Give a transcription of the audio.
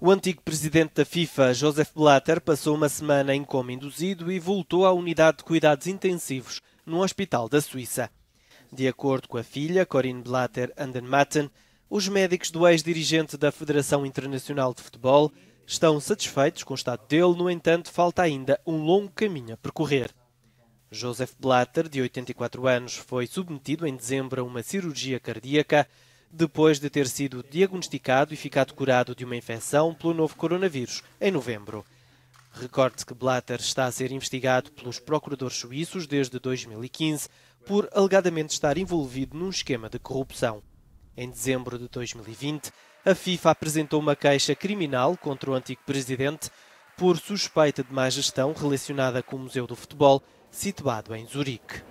O antigo presidente da FIFA, Joseph Blatter, passou uma semana em coma induzido e voltou à unidade de cuidados intensivos num hospital da Suíça. De acordo com a filha, Corinne Blatter Andermatten, os médicos do ex-dirigente da Federação Internacional de Futebol estão satisfeitos com o estado dele, no entanto, falta ainda um longo caminho a percorrer. Joseph Blatter, de 84 anos, foi submetido em dezembro a uma cirurgia cardíaca depois de ter sido diagnosticado e ficado curado de uma infecção pelo novo coronavírus em novembro. Recorde que Blatter está a ser investigado pelos procuradores suíços desde 2015 por alegadamente estar envolvido num esquema de corrupção. Em dezembro de 2020, a FIFA apresentou uma queixa criminal contra o antigo presidente por suspeita de má gestão relacionada com o Museu do Futebol, situado em Zurique.